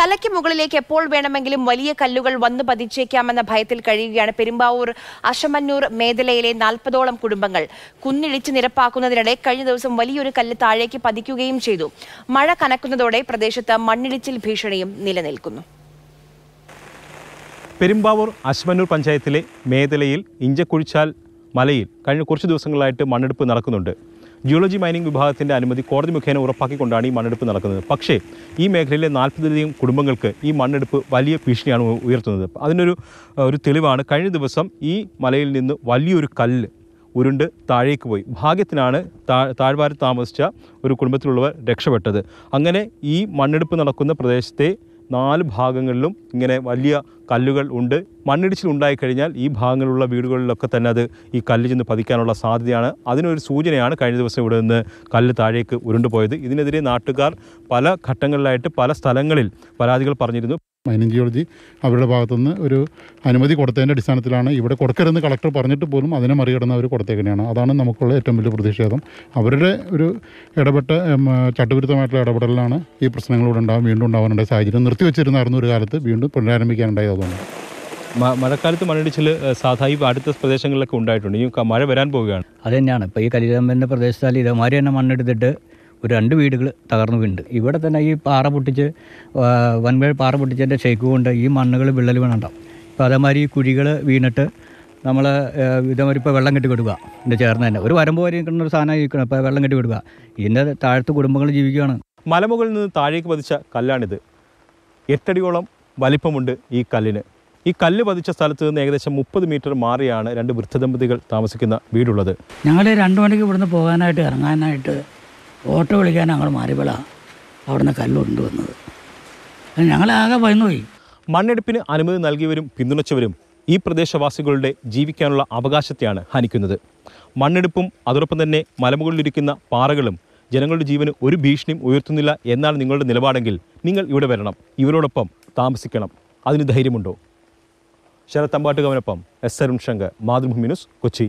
തലയ്ക്ക് മുകളിലേക്ക് എപ്പോൾ വേണമെങ്കിലും വലിയ കല്ലുകൾ വന്നു പതിച്ചേക്കാമെന്ന ഭയത്തിൽ കഴിയുകയാണ് പെരുമ്പാവൂർ അശമന്നൂർ മേഖലയിലെ നാൽപ്പതോളം കുടുംബങ്ങൾ കുന്നിടിച്ച് നിരപ്പാക്കുന്നതിനിടെ കഴിഞ്ഞ ദിവസം വലിയൊരു കല്ല് താഴേക്ക് പതിക്കുകയും ചെയ്തു മഴ കനക്കുന്നതോടെ പ്രദേശത്ത് മണ്ണിടിച്ചിൽ ഭീഷണിയും നിലനിൽക്കുന്നു പെരുമ്പാവൂർ അശ്മന്നൂർ പഞ്ചായത്തിലെ മേതലയിൽ ഇഞ്ചക്കുഴിച്ചാൽ മലയിൽ കഴിഞ്ഞ കുറച്ച് ദിവസങ്ങളായിട്ട് മണ്ണെടുപ്പ് നടക്കുന്നുണ്ട് ജിയോളജി മൈനിംഗ് വിഭാഗത്തിൻ്റെ അനുമതി കോടതി മുഖേന ഉറപ്പാക്കിക്കൊണ്ടാണ് ഈ മണ്ണെടുപ്പ് നടക്കുന്നത് പക്ഷേ ഈ മേഖലയിലെ നാൽപ്പതിലധികം കുടുംബങ്ങൾക്ക് ഈ മണ്ണെടുപ്പ് വലിയ ഭീഷണിയാണ് ഉയർത്തുന്നത് അതിനൊരു ഒരു തെളിവാണ് കഴിഞ്ഞ ദിവസം ഈ മലയിൽ നിന്ന് വലിയൊരു കല്ല് ഉരുണ്ട് താഴേക്ക് പോയി ഭാഗ്യത്തിനാണ് താ താഴ്വാരത്ത് താമസിച്ച ഒരു കുടുംബത്തിലുള്ളവർ രക്ഷപ്പെട്ടത് അങ്ങനെ ഈ മണ്ണെടുപ്പ് നടക്കുന്ന പ്രദേശത്തെ നാല് ഭാഗങ്ങളിലും ഇങ്ങനെ വലിയ കല്ലുകൾ ഉണ്ട് മണ്ണിടിച്ചിൽ ഉണ്ടായിക്കഴിഞ്ഞാൽ ഈ ഭാഗങ്ങളിലുള്ള വീടുകളിലൊക്കെ തന്നെ അത് ഈ കല്ല് ചെന്ന് പതിക്കാനുള്ള സാധ്യതയാണ് അതിനൊരു സൂചനയാണ് കഴിഞ്ഞ ദിവസം ഇവിടെ നിന്ന് കല്ല് താഴേക്ക് ഉരുണ്ടുപോയത് ഇതിനെതിരെ നാട്ടുകാർ പല ഘട്ടങ്ങളിലായിട്ട് പല സ്ഥലങ്ങളിൽ പരാതികൾ പറഞ്ഞിരുന്നു മൈനിങ് ജിയോളജി അവരുടെ ഭാഗത്തുനിന്ന് ഒരു അനുമതി കൊടുത്തതിൻ്റെ അടിസ്ഥാനത്തിലാണ് ഇവിടെ കൊടുക്കരുതെന്ന് കളക്ടർ പറഞ്ഞിട്ട് പോലും അതിനെ മറികടന്ന് അവർ കൊടുത്തേക്കണെയാണ് അതാണ് നമുക്കുള്ള ഏറ്റവും വലിയ പ്രതിഷേധം അവരുടെ ഒരു ഇടപെട്ട ചട്ടവിരുദ്ധമായിട്ടുള്ള ഇടപെടലിലാണ് ഈ പ്രശ്നങ്ങളൂടെ ഉണ്ടാകും വീണ്ടും ഉണ്ടാവാനുണ്ടായ സാഹചര്യം നിർത്തിവെച്ചിരുന്നായിരുന്നു ഒരു കാലത്ത് വീണ്ടും പുനരാരംഭിക്കാനുണ്ടായത് അതുകൊണ്ട് മഴക്കാലത്ത് മണ്ണിടിച്ചിൽ സാധാരണ ഈ അടുത്ത പ്രദേശങ്ങളിലൊക്കെ ഉണ്ടായിട്ടുണ്ട് ഈ മഴ വരാൻ പോവുകയാണ് അത് തന്നെയാണ് ഇപ്പോൾ ഈ കലിരാമ്പൻ്റെ പ്രദേശത്താൽ ഇതേമാതിരി തന്നെ മണ്ണെടുത്തിട്ട് ഒരു രണ്ട് വീടുകൾ തകർന്നു വീണുണ്ട് ഇവിടെ തന്നെ ഈ പാറ പൊട്ടിച്ച് വൻവഴി പാറ പൊട്ടിച്ചതിൻ്റെ ഷേക്ക് കൊണ്ട് ഈ മണ്ണുകൾ വിള്ളൽ വീണുണ്ടാവും ഇപ്പോൾ അതേമാതിരി ഈ കുഴികൾ വീണിട്ട് നമ്മൾ ഇതേമാതിരി ഇപ്പോൾ വെള്ളം കെട്ടി കൊടുക്കുക എൻ്റെ ചേർന്ന് തന്നെ ഒരു വരമ്പ് വരെ നിൽക്കുന്ന ഒരു സാധനം ഇരിക്കണം ഇപ്പോൾ വെള്ളം കെട്ടി വിടുക ഇതിൻ്റെ താഴത്ത് കുടുംബങ്ങൾ ജീവിക്കുകയാണ് മലമുകളിൽ നിന്ന് താഴേക്ക് പതിച്ച കല്ലാണിത് എട്ടടിയോളം വലിപ്പമുണ്ട് ഈ കല്ലിന് ഈ കല്ല് പതിച്ച സ്ഥലത്ത് നിന്ന് ഏകദേശം മുപ്പത് മീറ്റർ മാറിയാണ് രണ്ട് വൃദ്ധദമ്പതികൾ താമസിക്കുന്ന വീടുള്ളത് ഞങ്ങൾ രണ്ട് മണിക്ക് ഇവിടുന്ന് പോകാനായിട്ട് ഇറങ്ങാനായിട്ട് ഓട്ടോ വിളിക്കാൻ ഞങ്ങൾ മാറിവിളാണ് അവിടുന്ന് കല്ലുകൊണ്ട് വന്നത് ഞങ്ങളാകെ പോയി മണ്ണെടുപ്പിന് അനുമതി നൽകിയവരും പിന്തുണച്ചവരും ഈ പ്രദേശവാസികളുടെ ജീവിക്കാനുള്ള അവകാശത്തെയാണ് ഹനിക്കുന്നത് മണ്ണെടുപ്പും അതോടൊപ്പം തന്നെ മലമുകളിലിരിക്കുന്ന പാറകളും ജനങ്ങളുടെ ജീവന് ഒരു ഭീഷണിയും ഉയർത്തുന്നില്ല എന്നാണ് നിങ്ങളുടെ നിലപാടെങ്കിൽ നിങ്ങൾ ഇവിടെ വരണം ഇവരോടൊപ്പം താമസിക്കണം അതിന് ധൈര്യമുണ്ടോ ശരത് ശരത്തമ്പാട്ടുകാവിനൊപ്പം എസ് അരുൺ ശങ്കർ മാതൃഭൂമി ന്യൂസ് കൊച്ചി